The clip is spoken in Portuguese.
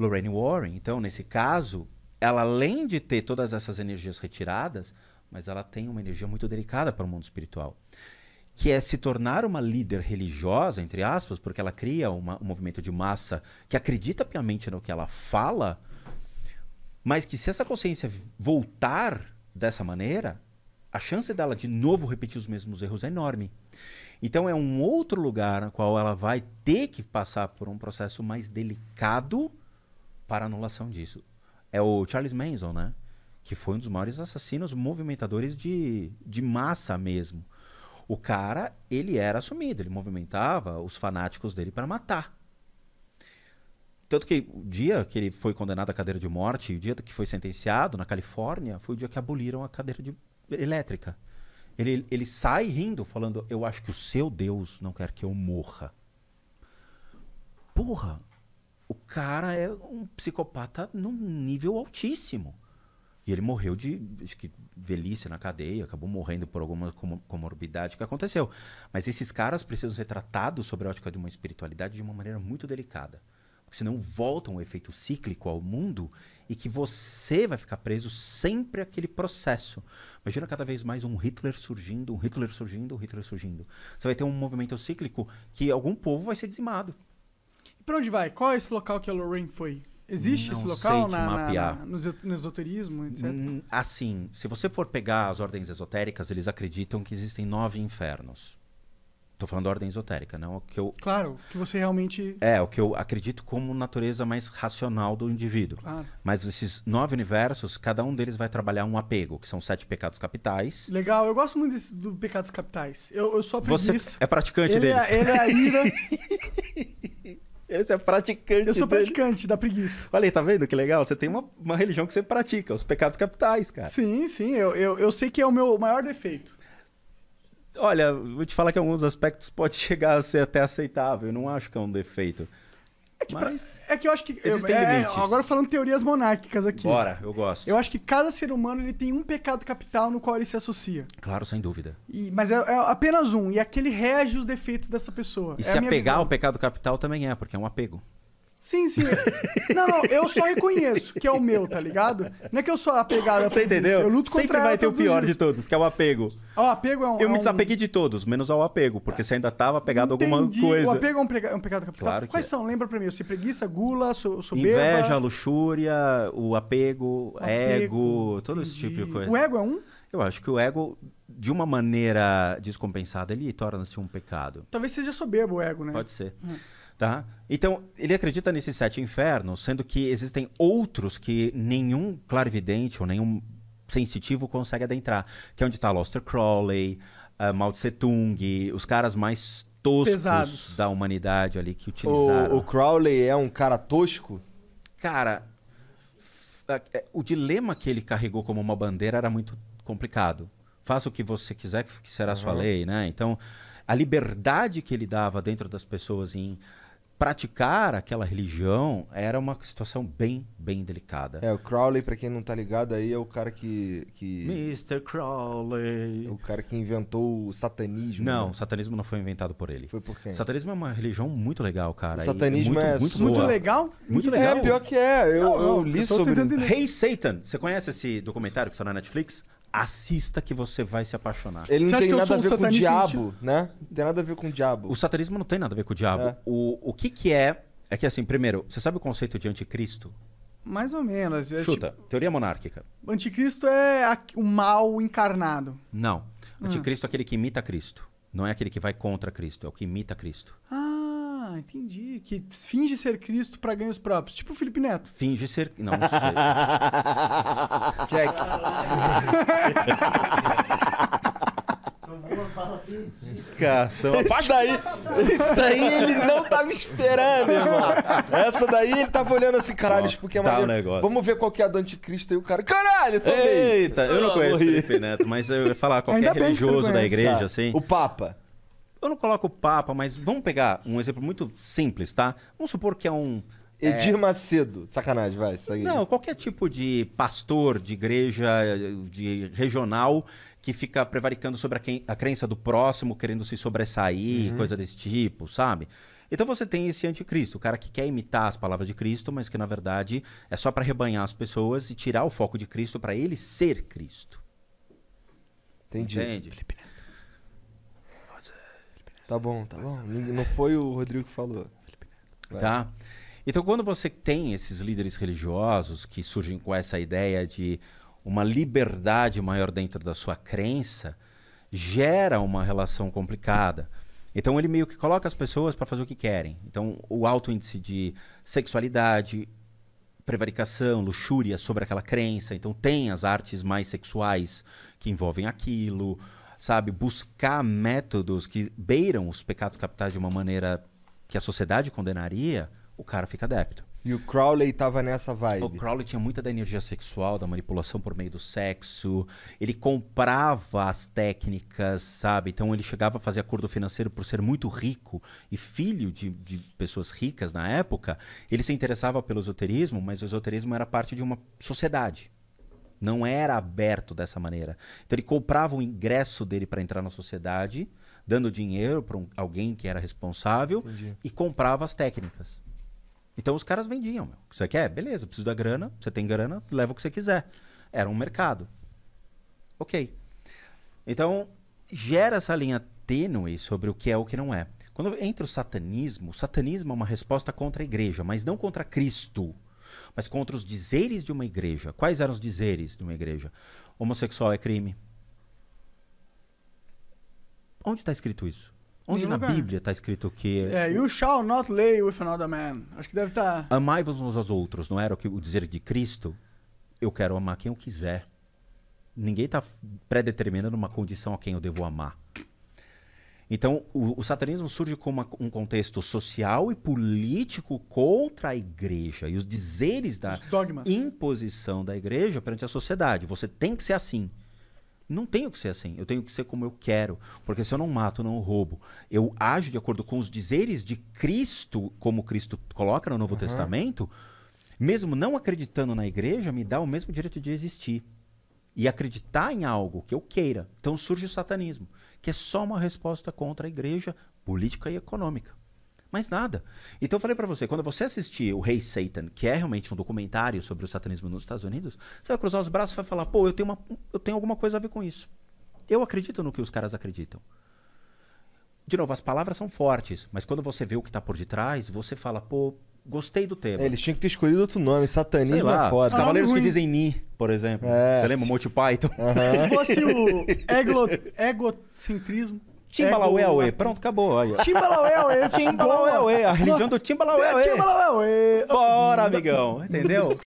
Lorraine Warren. Então, nesse caso, ela além de ter todas essas energias retiradas, mas ela tem uma energia muito delicada para o mundo espiritual, que é se tornar uma líder religiosa, entre aspas, porque ela cria uma, um movimento de massa que acredita piamente no que ela fala, mas que se essa consciência voltar dessa maneira, a chance dela de novo repetir os mesmos erros é enorme. Então é um outro lugar no qual ela vai ter que passar por um processo mais delicado para anulação disso. É o Charles Manson, né? Que foi um dos maiores assassinos movimentadores de, de massa mesmo. O cara, ele era assumido, ele movimentava os fanáticos dele para matar. Tanto que o dia que ele foi condenado à cadeira de morte, o dia que foi sentenciado na Califórnia, foi o dia que aboliram a cadeira de... elétrica. Ele, ele sai rindo, falando: Eu acho que o seu Deus não quer que eu morra. Porra, o cara é um psicopata num nível altíssimo. E ele morreu de acho que, velhice na cadeia, acabou morrendo por alguma comorbidade que aconteceu. Mas esses caras precisam ser tratados sobre a ótica de uma espiritualidade de uma maneira muito delicada. Porque senão volta um efeito cíclico ao mundo e que você vai ficar preso sempre àquele processo. Imagina cada vez mais um Hitler surgindo, um Hitler surgindo, um Hitler surgindo. Você vai ter um movimento cíclico que algum povo vai ser dizimado. Pra onde vai? Qual é esse local que a Lorraine foi? Existe não esse local na, na, na, no esoterismo, etc? Assim, se você for pegar as ordens esotéricas, eles acreditam que existem nove infernos. Estou falando da ordem esotérica, não o que eu. Claro, que você realmente. É, o que eu acredito como natureza mais racional do indivíduo. Claro. Mas esses nove universos, cada um deles vai trabalhar um apego, que são sete pecados capitais. Legal, eu gosto muito desse, do pecados capitais. Eu, eu sou a Você é praticante ele é, deles. É, ele é a ira. Esse é praticante. Eu sou praticante da preguiça. Olha aí, tá vendo que legal? Você tem uma, uma religião que você pratica, os pecados capitais, cara. Sim, sim. Eu, eu, eu sei que é o meu maior defeito. Olha, vou te falar que alguns aspectos pode chegar a ser até aceitável. Eu não acho que é um defeito. É que, Mas... pra... é que eu acho que. Eu, é, é, agora falando teorias monárquicas aqui. Bora, eu gosto. Eu acho que cada ser humano ele tem um pecado capital no qual ele se associa. Claro, sem dúvida. E, mas é, é apenas um. E é aquele rege os defeitos dessa pessoa. E é se apegar ao pecado capital também é, porque é um apego. Sim, sim. não, não, eu só reconheço que é o meu, tá ligado? Não é que eu sou apegado a Você entendeu? Eu luto Sempre vai ter o pior de todos, que é o apego. O apego é um. Eu é me um... desapeguei de todos, menos ao apego, porque você ainda tava apegado Entendi. a alguma coisa. O apego é um, prega... É um pecado capital. Claro Quais é. são? Lembra pra mim? se preguiça, gula, soberba. Inveja, luxúria, o apego, o ego, apego. todo Entendi. esse tipo de coisa. O ego é um? Eu acho que o ego, de uma maneira descompensada, ele torna-se um pecado. Talvez seja soberbo o ego, né? Pode ser. Hum. Tá? Então, ele acredita nesses sete infernos, sendo que existem outros que nenhum clarividente ou nenhum sensitivo consegue adentrar, que é onde está Loster Crowley, uh, Mao Tse Tung, os caras mais toscos Pesados. da humanidade ali que utilizaram. O, o Crowley é um cara tosco? Cara, eh, eh, o dilema que ele carregou como uma bandeira era muito complicado. Faça o que você quiser, que será a uhum. sua lei, né? Então, a liberdade que ele dava dentro das pessoas em praticar aquela religião era uma situação bem, bem delicada. É, o Crowley, para quem não tá ligado aí, é o cara que, que... Mr. Crowley. É o cara que inventou o satanismo. Não, né? o satanismo não foi inventado por ele. Foi por quem? O satanismo é uma religião muito legal, cara. O satanismo muito, é muito, muito, legal? Muito é legal. É, pior que é. Eu, não, eu li sobre... hey Satan. Você conhece esse documentário que está na Netflix? assista que você vai se apaixonar. Ele não Você tem nada a ver com o diabo, né? Não tem nada a ver com o diabo. O satanismo não tem nada a ver com o diabo. É. O, o que que é... É que assim, primeiro, você sabe o conceito de anticristo? Mais ou menos. É Chuta, tipo- teoria monárquica. anticristo é a- o mal encarnado. Não. Ah. Anticristo é aquele que imita Cristo. Não é aquele que vai contra Cristo, é o que imita Cristo. Ah, ah, entendi. Que finge ser Cristo para ganhos próprios. Tipo o Felipe Neto. Finge ser. Não, não sei. É- Check. Cação. Esse daí, isso daí ele não tava tá esperando, irmão. Essa daí ele tava olhando assim, caralho, isso porque é tá maneiro. Um Vamos ver qual que é a do anticristo e o cara, caralho, também. Eita, eu não ah, conheço o Felipe Neto, mas eu ia falar qualquer religioso da igreja, tá. assim. O Papa. Eu não coloco o Papa, mas vamos pegar um exemplo muito simples, tá? Vamos supor que é um. É, Edir é... Macedo. Sacanagem, vai, isso aí. Não, qualquer tipo de pastor de igreja, de regional, que fica prevaricando sobre a, quem, a crença do próximo, querendo se sobressair, uhum. coisa desse tipo, sabe? Então você tem esse anticristo, o cara que quer imitar as palavras de Cristo, mas que na verdade é só para rebanhar as pessoas e tirar o foco de Cristo para ele ser Cristo. Entendi. Entende? Felipe Neto. Tá bom, tá bom. Não foi o Rodrigo que falou. Vai. Tá? Então, quando você tem esses líderes religiosos que surgem com essa ideia de uma liberdade maior dentro da sua crença, gera uma relação complicada. Então, ele meio que coloca as pessoas para fazer o que querem. Então, o alto índice de sexualidade, prevaricação, luxúria sobre aquela crença. Então, tem as artes mais sexuais que envolvem aquilo sabe? Buscar métodos que beiram os pecados capitais de uma maneira que a sociedade condenaria, o cara fica adepto. E o Crowley tava nessa vibe. O Crowley tinha muita da energia sexual, da manipulação por meio do sexo. Ele comprava as técnicas, sabe? Então ele chegava a fazer acordo financeiro por ser muito rico e filho de, de pessoas ricas na época. Ele se interessava pelo esoterismo, mas o esoterismo era parte de uma sociedade. Não era aberto dessa maneira. Então ele comprava o ingresso dele para entrar na sociedade, dando dinheiro para um, alguém que era responsável Entendi. e comprava as técnicas. Então os caras vendiam. Meu. Você quer? É, beleza, preciso da grana. Você tem grana, leva o que você quiser. Era um mercado. Ok. Então gera essa linha tênue sobre o que é o que não é. Quando entra o satanismo, o satanismo é uma resposta contra a igreja, mas não contra Cristo mas contra os dizeres de uma igreja. Quais eram os dizeres de uma igreja? Homossexual é crime. Onde está escrito isso? Onde Nenhum na lugar. Bíblia está escrito que. É, you shall not lay with another man. Acho que deve estar. Tá... Amai-vos uns aos outros, não era o, que, o dizer de Cristo? Eu quero amar quem eu quiser. Ninguém está predeterminando uma condição a quem eu devo amar. Então, o, o satanismo surge como uma, um contexto social e político contra a igreja e os dizeres da os imposição da igreja perante a sociedade. Você tem que ser assim. Não tenho que ser assim. Eu tenho que ser como eu quero. Porque se eu não mato, não roubo, eu ajo de acordo com os dizeres de Cristo, como Cristo coloca no Novo uhum. Testamento, mesmo não acreditando na igreja, me dá o mesmo direito de existir e acreditar em algo que eu queira. Então surge o satanismo que é só uma resposta contra a igreja política e econômica. Mais nada. Então eu falei para você, quando você assistir o Rei Satan, que é realmente um documentário sobre o satanismo nos Estados Unidos, você vai cruzar os braços e vai falar, pô, eu tenho, uma, eu tenho alguma coisa a ver com isso. Eu acredito no que os caras acreditam. De novo, as palavras são fortes, mas quando você vê o que está por detrás, você fala, pô, Gostei do tema. É, eles tinham que ter escolhido outro nome, satanismo lá, é foda. Os Cavaleiros que dizem Ni, por exemplo. É. Você lembra? Monty Python. Se fosse o eglo, egocentrismo. Timbalaueauê. Pronto, acabou. Olha. Timbalaueauê. Timbalaueauê. A religião do Timbalaueauê. Timbalaueauê. Bora, amigão. Entendeu?